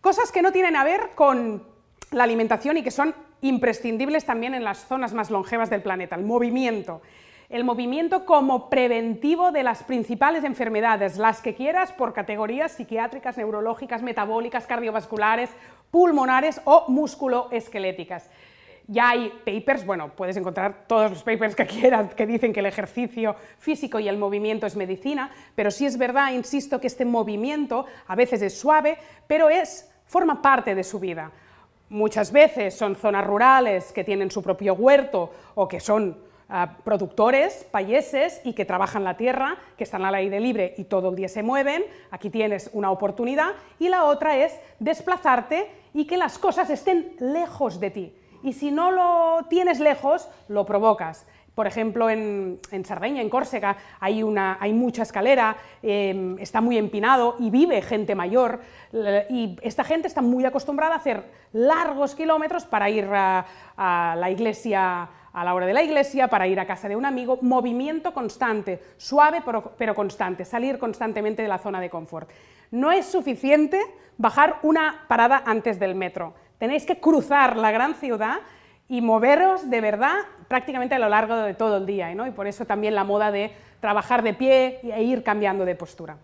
Cosas que no tienen a ver con la alimentación y que son imprescindibles también en las zonas más longevas del planeta, el movimiento. El movimiento como preventivo de las principales enfermedades, las que quieras, por categorías psiquiátricas, neurológicas, metabólicas, cardiovasculares, pulmonares o musculoesqueléticas. Ya hay papers, bueno, puedes encontrar todos los papers que quieras que dicen que el ejercicio físico y el movimiento es medicina, pero sí es verdad, insisto, que este movimiento a veces es suave, pero es forma parte de su vida. Muchas veces son zonas rurales que tienen su propio huerto o que son ah, productores, payeses y que trabajan la tierra, que están al aire libre y todo el día se mueven. Aquí tienes una oportunidad. Y la otra es desplazarte y que las cosas estén lejos de ti y si no lo tienes lejos, lo provocas. Por ejemplo, en, en Sardeña, en Córcega, hay, una, hay mucha escalera, em, está muy empinado y vive gente mayor. Y esta gente está muy acostumbrada a hacer largos kilómetros para ir a, la iglesia a la hora de la iglesia, para ir a casa de un amigo, movimiento constante, suave pero, constante, salir constantemente de la zona de confort. No es suficiente bajar una parada antes del metro. Tenéis que cruzar la gran ciudad y moveros de verdad prácticamente a lo largo de todo el día. ¿no? Y por eso también la moda de trabajar de pie e ir cambiando de postura.